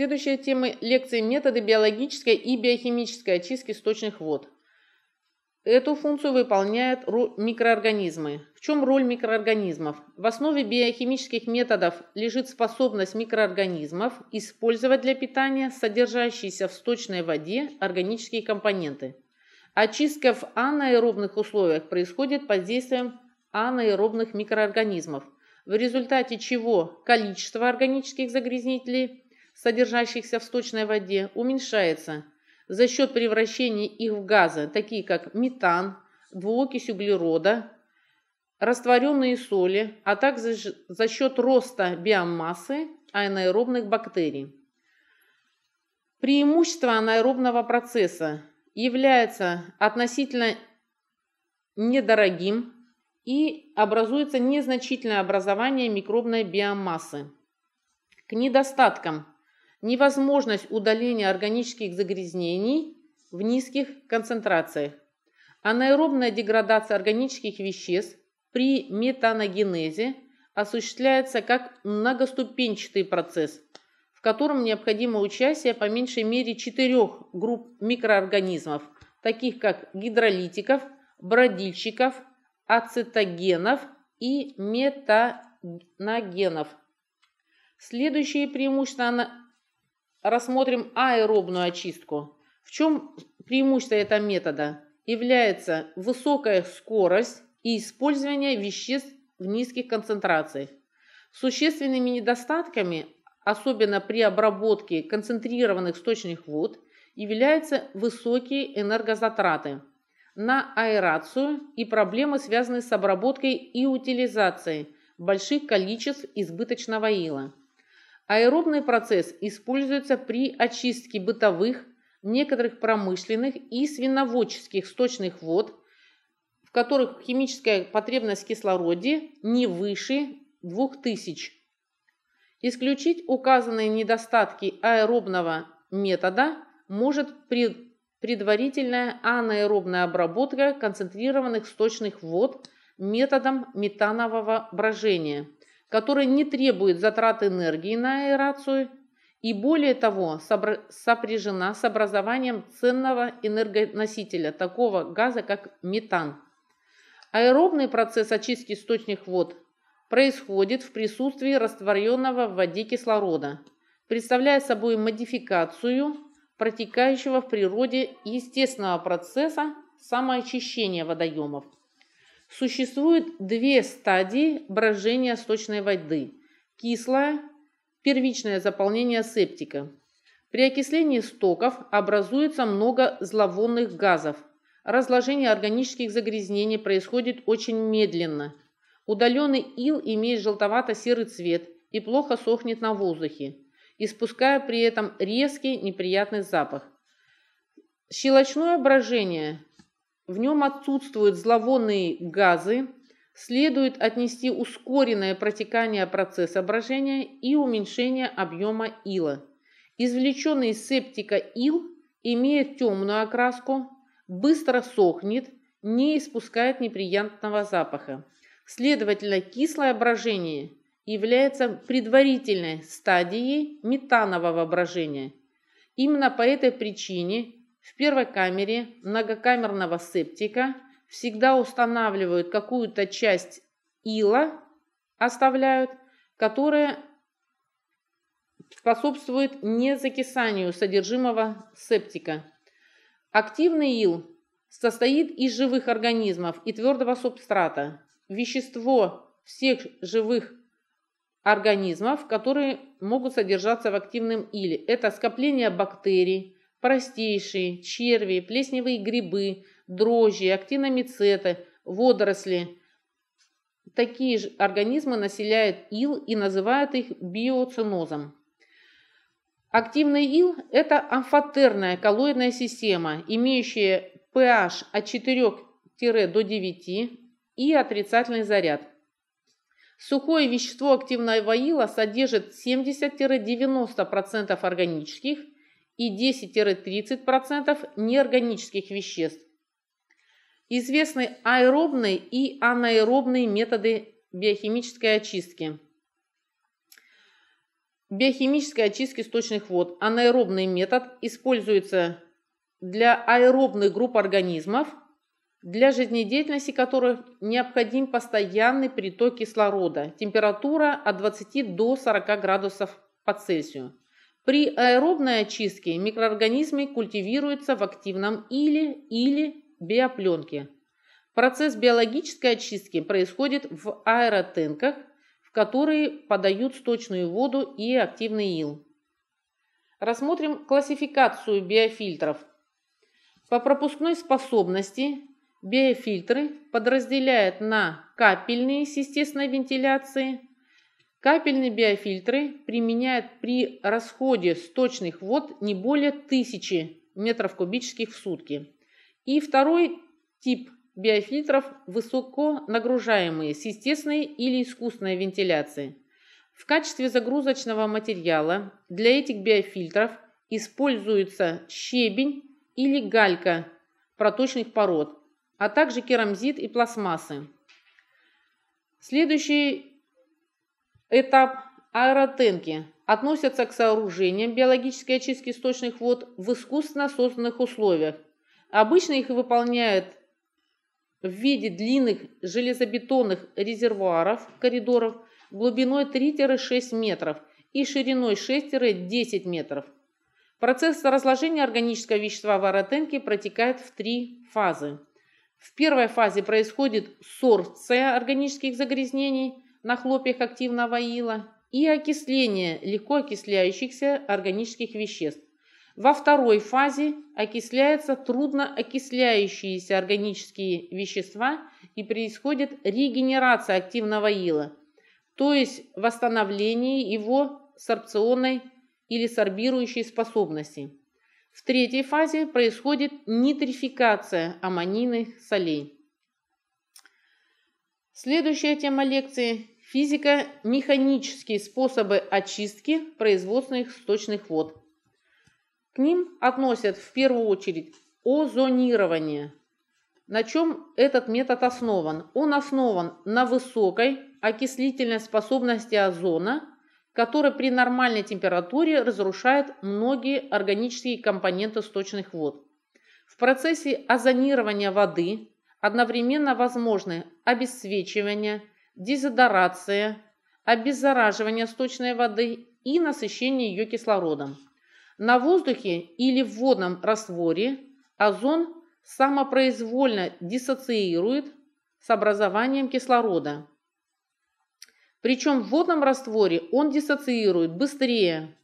Следующая тема лекции «Методы биологической и биохимической очистки сточных вод». Эту функцию выполняют микроорганизмы. В чем роль микроорганизмов? В основе биохимических методов лежит способность микроорганизмов использовать для питания содержащиеся в сточной воде органические компоненты. Очистка в анаэробных условиях происходит под действием анаэробных микроорганизмов, в результате чего количество органических загрязнителей содержащихся в сточной воде, уменьшается за счет превращения их в газы, такие как метан, двуокись углерода, растворенные соли, а также за счет роста биомассы анаэробных бактерий. Преимущество анаэробного процесса является относительно недорогим и образуется незначительное образование микробной биомассы. К недостаткам – невозможность удаления органических загрязнений в низких концентрациях, анаэробная деградация органических веществ при метаногенезе осуществляется как многоступенчатый процесс, в котором необходимо участие по меньшей мере четырех групп микроорганизмов, таких как гидролитиков, бродильщиков, ацетогенов и метаногенов. Следующее преимущество рассмотрим аэробную очистку. В чем преимущество этого метода? Является высокая скорость и использование веществ в низких концентрациях. Существенными недостатками, особенно при обработке концентрированных сточных вод, являются высокие энергозатраты на аэрацию и проблемы, связанные с обработкой и утилизацией больших количеств избыточного ила. Аэробный процесс используется при очистке бытовых, некоторых промышленных и свиноводческих сточных вод, в которых химическая потребность в кислороде не выше 2000. Исключить указанные недостатки аэробного метода может предварительная анаэробная обработка концентрированных сточных вод методом метанового брожения которая не требует затрат энергии на аэрацию и более того сопряжена с образованием ценного энергоносителя, такого газа как метан. Аэробный процесс очистки источных вод происходит в присутствии растворенного в воде кислорода, представляя собой модификацию протекающего в природе естественного процесса самоочищения водоемов – Существует две стадии брожения сточной воды. Кислая – первичное заполнение септика. При окислении стоков образуется много зловонных газов. Разложение органических загрязнений происходит очень медленно. Удаленный ил имеет желтовато-серый цвет и плохо сохнет на воздухе, испуская при этом резкий неприятный запах. Щелочное брожение в нем отсутствуют зловонные газы, следует отнести ускоренное протекание процесса брожения и уменьшение объема ила. Извлеченный из септика ил имеет темную окраску, быстро сохнет, не испускает неприятного запаха. Следовательно, кислое брожение является предварительной стадией метанового брожения. Именно по этой причине в первой камере многокамерного септика всегда устанавливают какую-то часть ила, оставляют, которая способствует не закисанию содержимого септика. Активный ил состоит из живых организмов и твердого субстрата. Вещество всех живых организмов, которые могут содержаться в активном иле. Это скопление бактерий, Простейшие – черви, плесневые грибы, дрожжи, актиномицеты, водоросли. Такие же организмы населяют ил и называют их биоцинозом. Активный ил – это амфотерная коллоидная система, имеющая pH от 4 до 9 и отрицательный заряд. Сухое вещество активного ила содержит 70-90% органических – и 10-30% неорганических веществ. Известны аэробные и анаэробные методы биохимической очистки. Биохимическая очистка источных вод. Анаэробный метод используется для аэробных групп организмов, для жизнедеятельности которых необходим постоянный приток кислорода, температура от 20 до 40 градусов по Цельсию. При аэробной очистке микроорганизмы культивируются в активном или или биопленке. Процесс биологической очистки происходит в аэротенках, в которые подают сточную воду и активный ил. Рассмотрим классификацию биофильтров. По пропускной способности биофильтры подразделяют на капельные с естественной вентиляцией, Капельные биофильтры применяют при расходе сточных вод не более 1000 метров кубических в сутки. И второй тип биофильтров – высоко нагружаемые с естественной или искусственной вентиляцией. В качестве загрузочного материала для этих биофильтров используются щебень или галька проточных пород, а также керамзит и пластмассы. Следующий Этап аэротенки относится к сооружениям биологической очистки сточных вод в искусственно созданных условиях. Обычно их выполняют в виде длинных железобетонных резервуаров, коридоров, глубиной 3-6 метров и шириной 6-10 метров. Процесс разложения органического вещества в аэротенке протекает в три фазы. В первой фазе происходит сорбция органических загрязнений – на хлопьях активного ила и окисление легко окисляющихся органических веществ. Во второй фазе окисляются трудноокисляющиеся органические вещества и происходит регенерация активного ила, то есть восстановление его сорбционной или сорбирующей способности. В третьей фазе происходит нитрификация аммонийных солей. Следующая тема лекции – физика – механические способы очистки производственных сточных вод. К ним относят в первую очередь озонирование. На чем этот метод основан? Он основан на высокой окислительной способности озона, который при нормальной температуре разрушает многие органические компоненты сточных вод. В процессе озонирования воды Одновременно возможны обесцвечивание, дезодорация, обеззараживание сточной воды и насыщение ее кислородом. На воздухе или в водном растворе озон самопроизвольно диссоциирует с образованием кислорода. Причем в водном растворе он диссоциирует быстрее.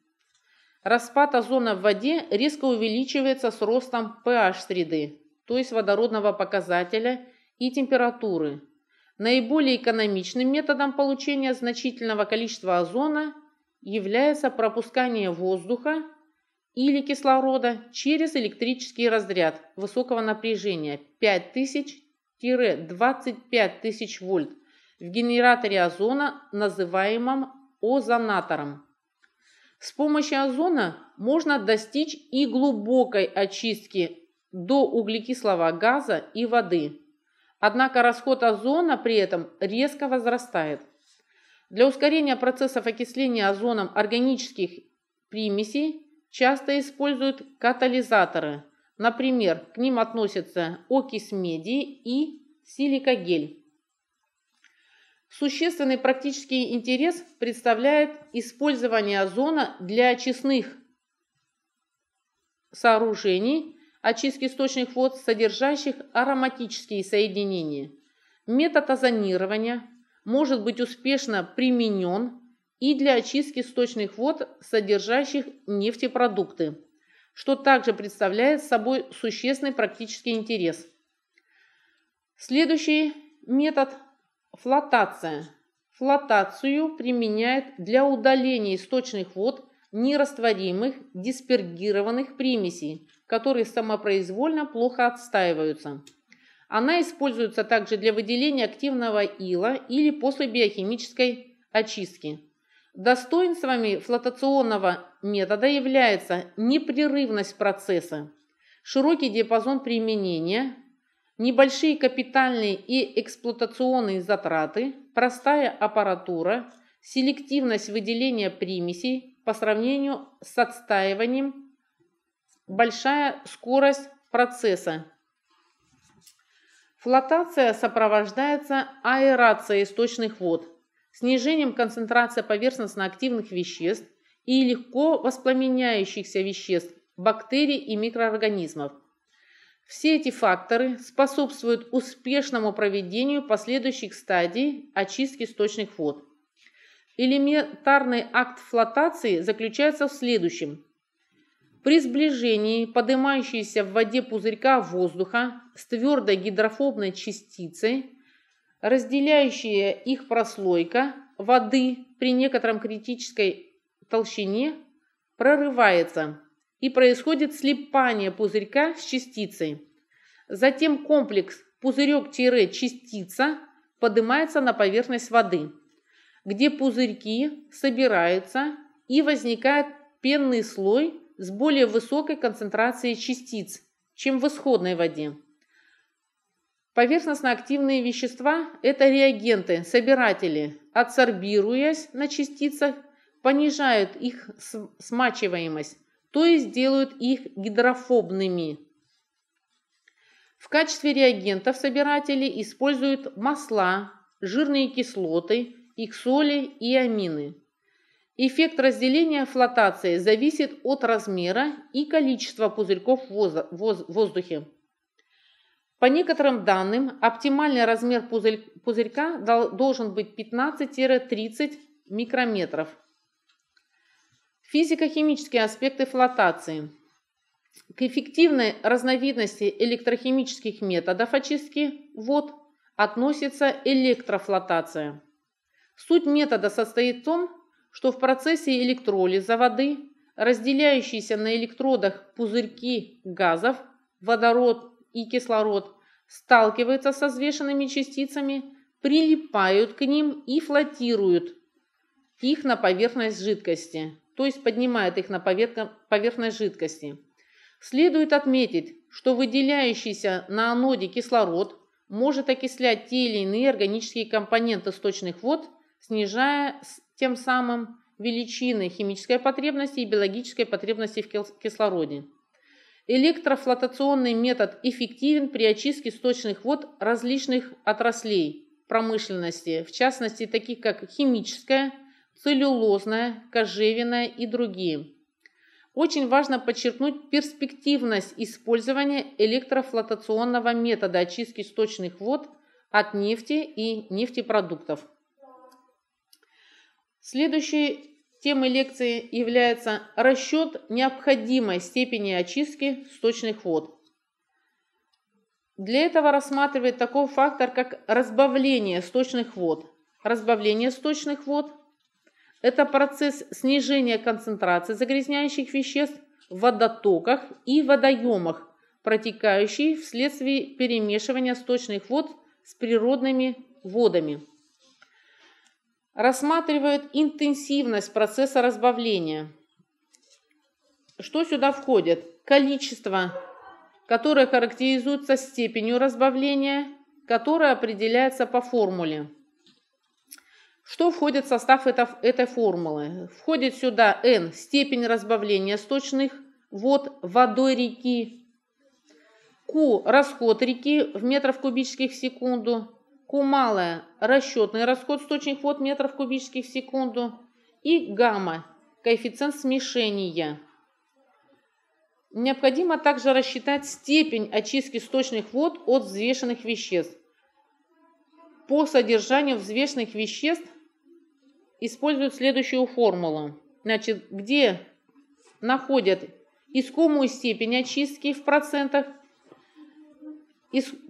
Распад озона в воде резко увеличивается с ростом pH среды то есть водородного показателя и температуры. Наиболее экономичным методом получения значительного количества озона является пропускание воздуха или кислорода через электрический разряд высокого напряжения 5000-25 тысяч вольт в генераторе озона, называемом озонатором. С помощью озона можно достичь и глубокой очистки до углекислого газа и воды. Однако расход озона при этом резко возрастает. Для ускорения процессов окисления озоном органических примесей часто используют катализаторы. Например, к ним относятся окись меди и силикогель. Существенный практический интерес представляет использование озона для очистных сооружений очистки сточных вод, содержащих ароматические соединения. Метод озонирования может быть успешно применен и для очистки сточных вод, содержащих нефтепродукты, что также представляет собой существенный практический интерес. Следующий метод – флотация. Флотацию применяют для удаления источных вод нерастворимых диспергированных примесей, которые самопроизвольно плохо отстаиваются. Она используется также для выделения активного ила или после биохимической очистки. Достоинствами флотационного метода является непрерывность процесса, широкий диапазон применения, небольшие капитальные и эксплуатационные затраты, простая аппаратура, селективность выделения примесей по сравнению с отстаиванием большая скорость процесса. Флотация сопровождается аэрацией источных вод, снижением концентрации поверхностно-активных веществ и легко воспламеняющихся веществ, бактерий и микроорганизмов. Все эти факторы способствуют успешному проведению последующих стадий очистки сточных вод. Элементарный акт флотации заключается в следующем – при сближении поднимающейся в воде пузырька воздуха с твердой гидрофобной частицей, разделяющая их прослойка воды при некотором критической толщине прорывается и происходит слипание пузырька с частицей. Затем комплекс пузырек-частица поднимается на поверхность воды, где пузырьки собираются и возникает пенный слой с более высокой концентрацией частиц, чем в исходной воде. Поверхностно-активные вещества – это реагенты, собиратели, адсорбируясь на частицах, понижают их смачиваемость, то есть делают их гидрофобными. В качестве реагентов собиратели используют масла, жирные кислоты, их соли и амины. Эффект разделения флотации зависит от размера и количества пузырьков в воздухе. По некоторым данным, оптимальный размер пузырька должен быть 15-30 микрометров. Физико-химические аспекты флотации. К эффективной разновидности электрохимических методов очистки вод относится электрофлотация. Суть метода состоит в том, что в процессе электролиза воды разделяющиеся на электродах пузырьки газов, водород и кислород, сталкиваются со взвешенными частицами, прилипают к ним и флотируют их на поверхность жидкости, то есть поднимают их на поверхность жидкости. Следует отметить, что выделяющийся на аноде кислород может окислять те или иные органические компоненты сточных вод, снижая тем самым величины химической потребности и биологической потребности в кислороде. Электрофлотационный метод эффективен при очистке сточных вод различных отраслей промышленности, в частности, таких как химическая, целлюлозная, кожевенная и другие. Очень важно подчеркнуть перспективность использования электрофлотационного метода очистки сточных вод от нефти и нефтепродуктов. Следующей темой лекции является расчет необходимой степени очистки сточных вод. Для этого рассматривает такой фактор, как разбавление сточных вод. Разбавление сточных вод – это процесс снижения концентрации загрязняющих веществ в водотоках и водоемах, протекающий вследствие перемешивания сточных вод с природными водами. Рассматривают интенсивность процесса разбавления. Что сюда входит? Количество, которое характеризуется степенью разбавления, которое определяется по формуле. Что входит в состав этой формулы? Входит сюда N – степень разбавления сточных вод водой реки, Q – расход реки в метров кубических в секунду, Кумалая – расчетный расход сточных вод метров кубических в секунду. И гамма – коэффициент смешения. Необходимо также рассчитать степень очистки сточных вод от взвешенных веществ. По содержанию взвешенных веществ используют следующую формулу. Значит, где находят искомую степень очистки в процентах,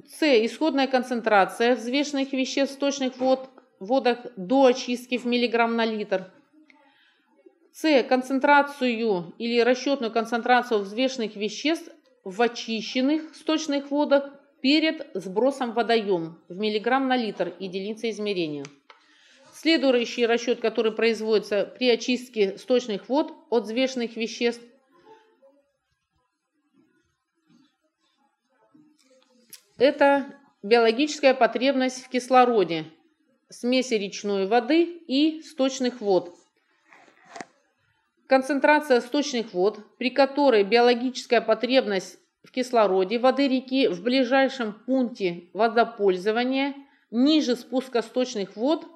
с. Исходная концентрация взвешенных веществ в сточных вод, водах до очистки в миллиграмм на литр. С. Концентрацию или расчетную концентрацию взвешенных веществ в очищенных сточных водах перед сбросом водоем в миллиграмм на литр и единица измерения. Следующий расчет, который производится при очистке сточных вод от взвешенных веществ – Это биологическая потребность в кислороде, смеси речной воды и сточных вод. Концентрация сточных вод, при которой биологическая потребность в кислороде воды реки в ближайшем пункте водопользования ниже спуска сточных вод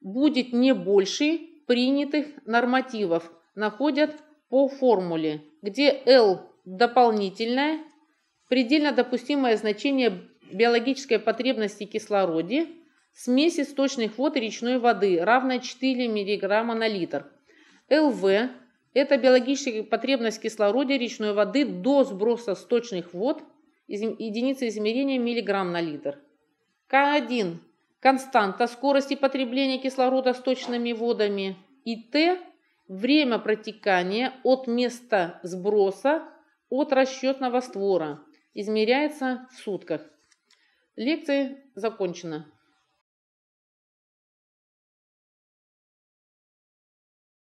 будет не больше принятых нормативов, находят по формуле, где L дополнительная предельно допустимое значение биологической потребности кислороде смеси сточных вод и речной воды, равное 4 мг на литр. ЛВ – это биологическая потребность кислорода речной воды до сброса сточных вод, единица измерения миллиграмм на литр. К1 – константа скорости потребления кислорода сточными водами. И Т – время протекания от места сброса от расчетного створа – измеряется в сутках. Лекция закончена.